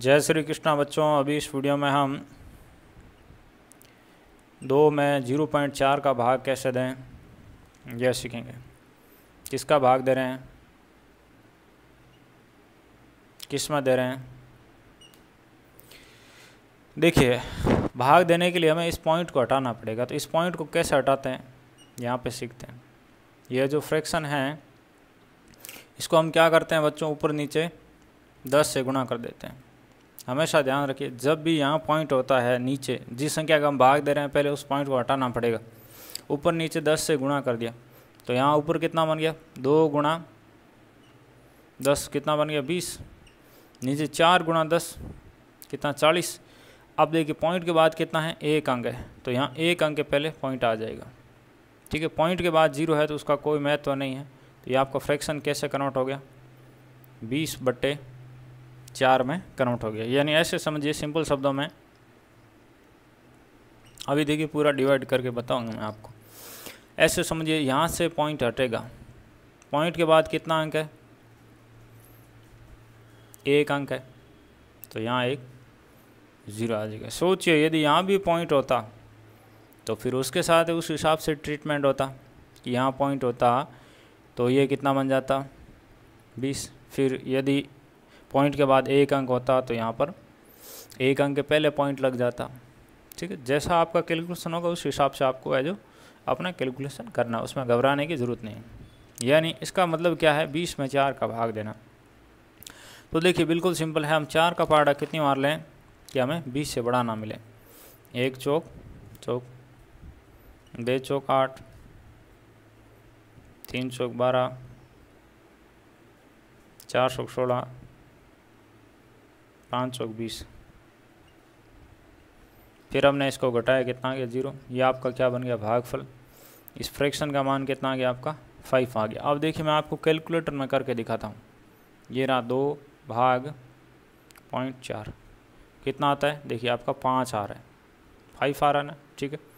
जय श्री कृष्णा बच्चों अभी इस वीडियो में हम दो में जीरो पॉइंट चार का भाग कैसे दें यह सीखेंगे किसका भाग दे रहे हैं किस में दे रहे हैं देखिए भाग देने के लिए हमें इस पॉइंट को हटाना पड़ेगा तो इस पॉइंट को कैसे हटाते हैं यहाँ पे सीखते हैं यह जो फ्रैक्शन है इसको हम क्या करते हैं बच्चों ऊपर नीचे दस से गुणा कर देते हैं हमेशा ध्यान रखिए जब भी यहाँ पॉइंट होता है नीचे जिस संख्या का हम भाग दे रहे हैं पहले उस पॉइंट को हटाना पड़ेगा ऊपर नीचे दस से गुणा कर दिया तो यहाँ ऊपर कितना बन गया दो गुणा दस कितना बन गया बीस नीचे चार गुणा दस कितना चालीस अब देखिए पॉइंट के बाद कितना है एक अंक है तो यहाँ एक अंक के पहले पॉइंट आ जाएगा ठीक है पॉइंट के बाद जीरो है तो उसका कोई महत्व नहीं है तो ये आपका फ्रैक्शन कैसे कन्वर्ट हो गया बीस बट्टे चार में कन्वर्ट हो गया यानी ऐसे समझिए सिंपल शब्दों में अभी देखिए पूरा डिवाइड करके बताऊंगा मैं आपको ऐसे समझिए यहाँ से पॉइंट हटेगा पॉइंट के बाद कितना अंक है एक अंक है तो यहाँ एक ज़ीरो आ जाएगा सोचिए यदि यहाँ भी पॉइंट होता तो फिर उसके साथ उस हिसाब से ट्रीटमेंट होता कि यहाँ पॉइंट होता तो ये कितना बन जाता बीस फिर यदि पॉइंट के बाद एक अंक होता तो यहाँ पर एक अंक के पहले पॉइंट लग जाता ठीक है जैसा आपका कैलकुलेशन होगा उस हिसाब से आपको है जो अपना कैलकुलेशन करना उसमें घबराने की ज़रूरत नहीं यानी इसका मतलब क्या है बीस में चार का भाग देना तो देखिए बिल्कुल सिंपल है हम चार का पहाड़ा कितनी बार लें कि हमें बीस से बड़ा ना मिले एक चौक चौक दो चौक आठ तीन चौक बारह चार सौ सोलह पाँच सौ बीस फिर हमने इसको घटाया कितना आ गया जीरो ये आपका क्या बन गया भागफल इस फ्रैक्शन का मान कितना आ गया आपका फाइव आ गया अब देखिए मैं आपको कैलकुलेटर में करके दिखाता हूँ ये रहा दो भाग पॉइंट चार कितना आता है देखिए आपका पाँच आ रहा है फाइव आ रहा है ना ठीक है